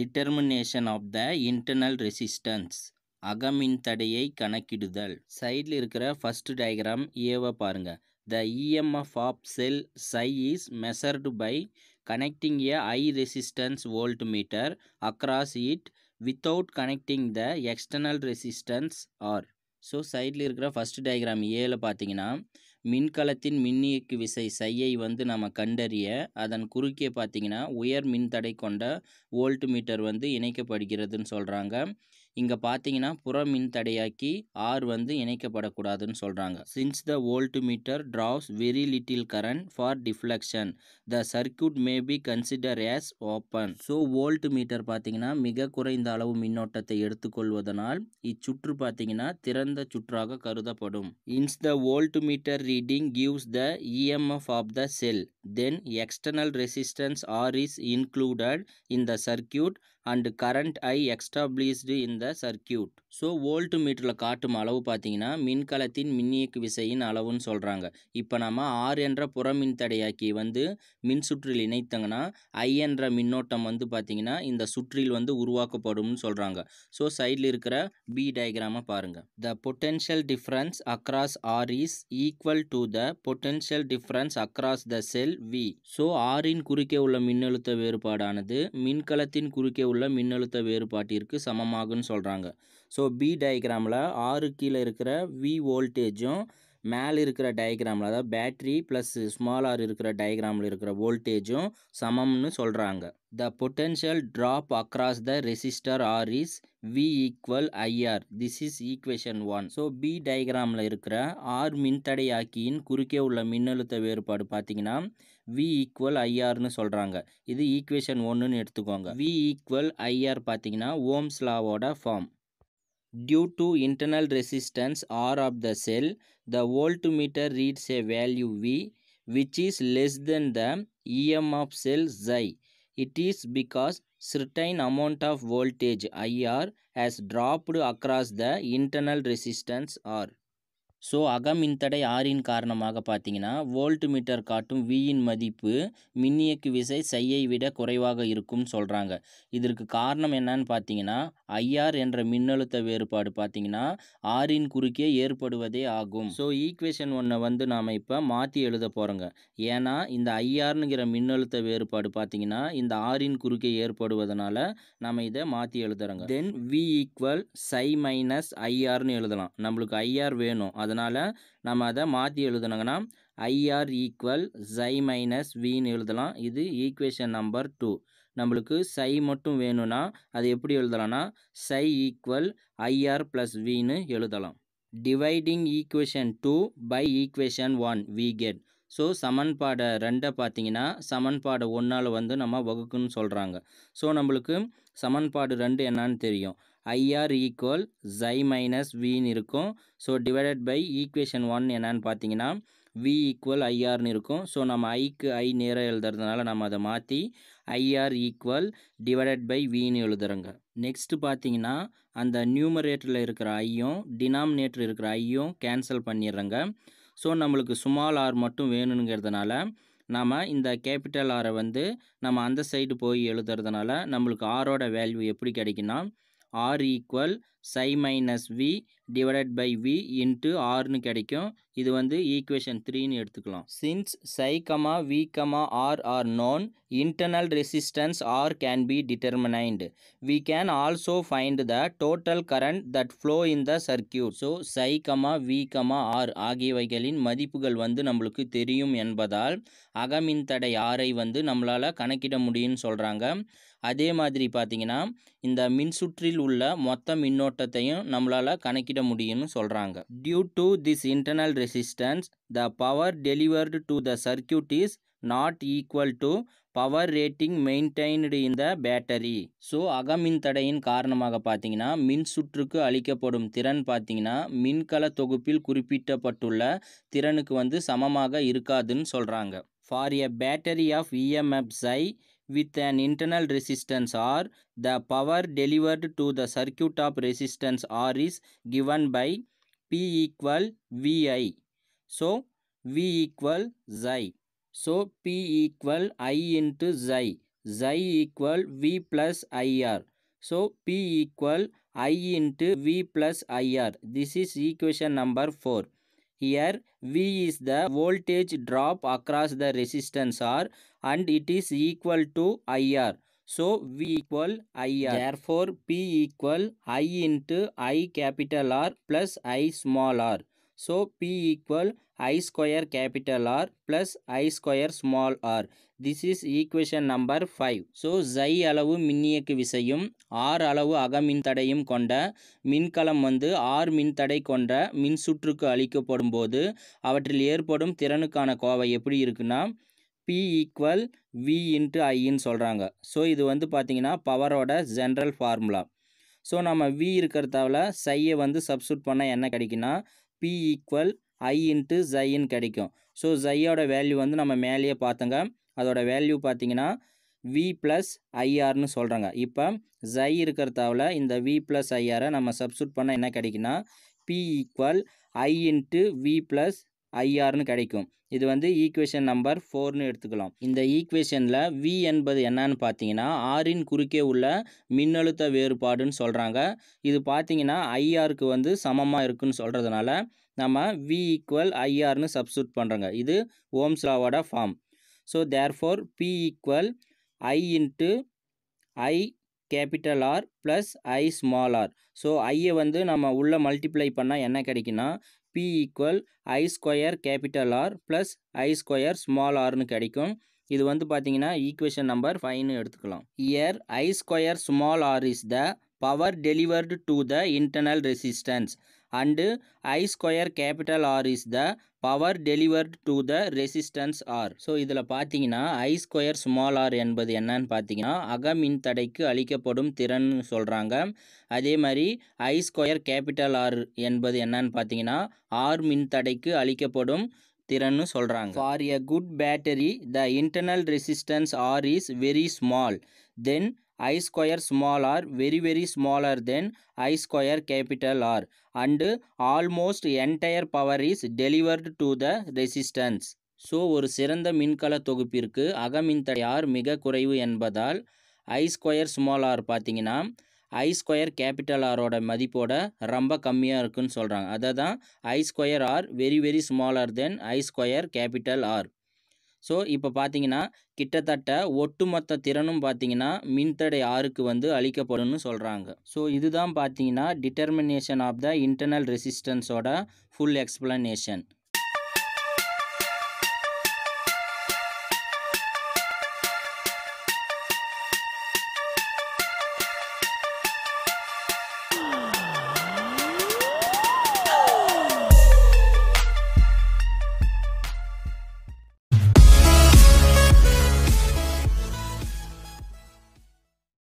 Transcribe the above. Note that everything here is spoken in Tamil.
Determination of the internal resistance அகமின் தடையை கணக்கிடுதல் சைடில் இருக்கிற ஃபஸ்ட்டு டயக்ராம் ஏவை பாருங்கள் the EMF of cell psi is measured by connecting a high resistance voltmeter across it without connecting the external resistance R so சைடில் இருக்கிற ஃபஸ்ட்டு டயக்ராம் ஏல பார்த்தீங்கன்னா மின்கலத்தின் மின்னியக்கு விசை சையை வந்து நம்ம கண்டறிய அதன் குறுக்கே பார்த்திங்கன்னா உயர் மின்தடை கொண்ட வோல்ட் மீட்டர் வந்து இணைக்கப்படுகிறதுன்னு சொல்கிறாங்க இங்கே பார்த்தீங்கன்னா புற மின்தடையாக்கி ஆர் வந்து இணைக்கப்படக்கூடாதுன்னு சொல்கிறாங்க since the voltmeter draws very little current for deflection the circuit may be considered as open so voltmeter பார்த்தீங்கன்னா மிக குறைந்த அளவு மின்னோட்டத்தை எடுத்துக்கொள்வதனால் இச்சுற்று பார்த்தீங்கன்னா திறந்த சுற்றாக கருதப்படும் hence the voltmeter reading gives the EMF of the cell then external resistance R is included in the circuit and current I established in the circuit so வோல்ட் மீட்டரில் காட்டும் அளவு பார்த்தீங்கன்னா மின்கலத்தின் மின்னியக்கு விசையின் அளவுன்னு சொல்கிறாங்க இப்போ நம்ம ஆர் என்ற தடையாக்கி வந்து மின் சுற்றில் இணைத்தங்கன்னா ஐ என்ற மின்னோட்டம் வந்து பார்த்திங்கன்னா இந்த சுற்றில் வந்து உருவாக்கப்படும்னு சொல்கிறாங்க ஸோ சைடில் இருக்கிற பி டயக்ராமை பாருங்கள் the potential difference across R is equal to the potential difference across the cell V so ஆரின் குறுக்கே உள்ள மின்னழுத்த வேறுபாடானது மின்கலத்தின் குறுக்கே உள்ள மின்னழுத்த வேறுபாட்டிற்கு சமமாகும்னு சொல்கிறாங்க ஸோ பி டயக்ராமில் ஆறு கீழே இருக்கிற வி வோல்டேஜும் மேலே இருக்கிற டயக்ராமில் அதாவது பேட்ரி ப்ளஸ் ஸ்மால் ஆர் இருக்கிற டயக்ராமில் இருக்கிற வோல்டேஜும் சமம்னு சொல்கிறாங்க the potential drop across the resistor R is V equal IR this is equation one so B டயக்ராமில் இருக்கிற ஆர் மின்தடையாக்கியின் குறுக்கே உள்ள மின்னழுத்த வேறுபாடு பார்த்திங்கன்னா வி ஈக்குவல் ஐஆர்னு சொல்கிறாங்க இது ஈக்குவேஷன் ஒன்றுன்னு எடுத்துக்கோங்க வி ஈக்குவல் ஐஆர் பார்த்தீங்கன்னா ஓம்ஸ்லாவோட form due to internal resistance R of the cell the voltmeter reads a value V which is less than the EM of cell psi it is because certain amount of voltage IR has dropped across the internal resistance R so அகமின்தடை ஆறின் காரணமாக பார்த்தீங்கன்னா வோல்ட் மீட்டர் காட்டும் வியின் மதிப்பு மின்னியக்கு விசை சையை விட குறைவாக இருக்கும்னு சொல்கிறாங்க இதற்கு காரணம் என்னன்னு பார்த்தீங்கன்னா ஐஆர் என்ற மின்னழுத்த வேறுபாடு பார்த்தீங்கன்னா ஆறின் குறுக்கே ஏற்படுவதே ஆகும் ஸோ ஈக்குவேஷன் ஒன்றை வந்து நாம் இப்போ மாற்றி எழுத போகிறோங்க ஏன்னா இந்த ஐஆர்னுங்கிற மின்னழுத்த வேறுபாடு பார்த்தீங்கன்னா இந்த ஆறின் குறுக்கே ஏற்படுவதனால நம்ம இதை மாற்றி எழுதுறோங்க then V equal psi minus ஐஆர்னு எழுதலாம் நம்மளுக்கு ஐஆர் வேணும் அது அதனால் நம்ம அதை மாற்றி எழுதுனாங்கன்னா ஐஆர் ஈக்குவல் சை மைனஸ் வின்னு எழுதலாம் இது ஈக்குவேஷன் நம்பர் டூ நம்மளுக்கு சை மட்டும் வேணும்னா அது எப்படி எழுதலாம்னா சை ஈக்குவல் ஐஆர் ப்ளஸ் வின்னு எழுதலாம் dividing equation two by equation one we get so சமன்பாடை ரெண்டை பார்த்தீங்கன்னா சமன்பாடு ஒன்றால் வந்து நம்ம வகுக்குன்னு சொல்கிறாங்க ஸோ நம்மளுக்கு சமன்பாடு ரெண்டு என்னான்னு தெரியும் ஐஆர் ஈக்குவல் ஜை மைனஸ் வின்னு இருக்கும் so divided by equation one என்னன்னு பார்த்தீங்கன்னா வி ஈக்குவல் ஐஆர்னு இருக்கும் ஸோ நம்ம ஐக்கு ஐ நேராக எழுதுறதுனால நம்ம அதை மாற்றி ஐஆர் ஈக்குவல் டிவைடட் பை வின்னு எழுதுறோங்க next பார்த்தீங்கன்னா அந்த நியூமரேட்டரில் இருக்கிற ஐயும் டினாமினேட்டர் இருக்கிற ஐயும் கேன்சல் பண்ணிருங்க ஸோ நம்மளுக்கு சுமால் ஆர் மட்டும் வேணுங்கிறதுனால நாம் இந்த capital ஆரை வந்து நம்ம அந்த சைடு போய் நம்மலுக்கு நம்மளுக்கு ஓட வேல்யூ எப்படி கிடைக்குன்னா R equal psi minus V divided by V into ஆர்னு கிடைக்கும் இது வந்து ஈக்குவேஷன் த்ரீன்னு எடுத்துக்கலாம் since psi, V, R are R R known R resistance R can be can also can also find the total current that flow in the psi, so R comma R ஆகியவைகளின் மதிப்புகள் வந்து நம்மளுக்கு தெரியும் என்பதால் அகமின் தடை ஆரை வந்து நம்மளால் கணக்கிட முடியும்னு சொல்கிறாங்க அதே மாதிரி பார்த்தீங்கன்னா இந்த மின்சுற்றில் உள்ள மொத்த மின்னோட்டத்தையும் நம்மளால் கணக்கிட எழுத முடியும்னு சொல்கிறாங்க due to this internal resistance the power delivered to the circuit is not equal to power rating maintained in the battery so அகமின் தடையின் காரணமாக பார்த்தீங்கன்னா மின் சுற்றுக்கு அளிக்கப்படும் திறன் பார்த்தீங்கன்னா மின்கல தொகுப்பில் குறிப்பிட்டப்பட்டுள்ள திறனுக்கு வந்து சமமாக இருக்காதுன்னு சொல்கிறாங்க ஃபார் எ பேட்டரி ஆஃப் இஎம்எஃப்ஸை with an internal resistance R. The power delivered to the circuit of resistance R is given by P equal VI. So, V equal Xi. So, P equal I into Xi. Xi equal V plus IR. So, P equal I into V plus IR. This is equation number 4. Here V is the voltage drop across the resistance R and it is equal to IR. So V equal IR. Therefore P equal I into I capital R plus I small r. So P equal I square capital R plus I square small r. This is equation number 5. So Xi அளவு மின்னியக்கு விசையும் R அளவு தடையும் கொண்ட மின்கலம் வந்து R மின்தடை கொண்ட மின்சுற்றுக்கு அளிக்கப்படும் போது அவற்றில் ஏற்படும் திறனுக்கான கோவை எப்படி இருக்குன்னா P ஈக்குவல் V இன்ட்டு ஐன்னு சொல்கிறாங்க ஸோ இது வந்து பார்த்திங்கன்னா பவரோட ஜென்ரல் ஃபார்முலா ஸோ நம்ம வி இருக்கிறதாவில் சையை வந்து சப்ஸ்டியூட் பண்ணால் என்ன கிடைக்குன்னா I into ஐ in கடிக்கும் கிடைக்கும் ஸோ ஜையோட வேல்யூ வந்து நம்ம மேலேயே பார்த்தோங்க அதோட வேல்யூ பார்த்தீங்கன்னா வி ப்ளஸ் ஐஆர்னு சொல்கிறாங்க இப்போ ஜை இருக்கிறதாவில் இந்த வி ப்ளஸ் ஐஆரை நம்ம substitute பண்ண என்ன கிடைக்குன்னா P equal I into V plus ஐஆர்னு கிடைக்கும் இது வந்து ஈக்குவேஷன் நம்பர் ஃபோர்னு எடுத்துக்கலாம் இந்த ஈக்குவேஷனில் வி என்பது என்னன்னு பார்த்தீங்கன்னா ஆரின் குறுக்கே உள்ள மின்னழுத்த வேறுபாடுன்னு சொல்கிறாங்க இது பார்த்தீங்கன்னா ஐஆருக்கு வந்து சமமாக இருக்குன்னு சொல்கிறதுனால நம்ம வி ஈக்குவல் ஐஆர்னு சப்ஸ்டியூட் பண்ணுறாங்க இது ஓம்ஸ்லாவோட form so therefore P equal I into I capital R plus I small R so ஐயை வந்து நம்ம உள்ளே மல்டிப்ளை பண்ணால் என்ன கிடைக்குன்னா P equal square square R R plus square square small ஆர்னு கிடைக்கும் இது வந்து பார்த்தீங்கன்னா ஈக்குவேஷன் நம்பர் ஃபைவ்னு எடுத்துக்கலாம் here I square small R is the power delivered to the internal resistance and i square capital R is the power delivered to the resistance R so இதில் பார்த்தீங்கன்னா I ஸ்கொயர் ஸ்மால் ஆர் என்பது என்னன்னு பார்த்தீங்கன்னா அகமின் தடைக்கு அலிக்கப்படும் திரன் சொல்கிறாங்க அதே மாதிரி I ஸ்கொயர் capital ஆர் என்பது என்னன்னு பார்த்தீங்கன்னா ஆர் தடைக்கு அளிக்கப்படும் திறன்னு சொல்கிறாங்க for a good battery the internal resistance R is very small then I square small R very very smaller than I square capital R and almost entire power is delivered to the resistance so ஒரு சிறந்த மின்கல தொகுப்பிற்கு அகமின்தடையார் மிக குறைவு என்பதால் ஐ ஸ்கொயர் ஸ்மால் ஆர் பார்த்தீங்கன்னா ஐ ஸ்கொயர் கேபிட்டல் ஆரோட மதிப்போட ரொம்ப கம்மியாக இருக்குன்னு சொல்கிறாங்க அதை தான் I square R very very smaller than I square capital R so இப்போ பார்த்தீங்கன்னா கிட்டத்தட்ட ஒட்டுமொத்த திறனும் பார்த்தீங்கன்னா மின்தடை ஆறுக்கு வந்து அளிக்கப்படும்னு சொல்கிறாங்க ஸோ இதுதான் பார்த்தீங்கன்னா டிட்டர்மினேஷன் ஆஃப் த இன்டர்னல் ரெசிஸ்டன்ஸோட ஃபுல் எக்ஸ்பிளனேஷன்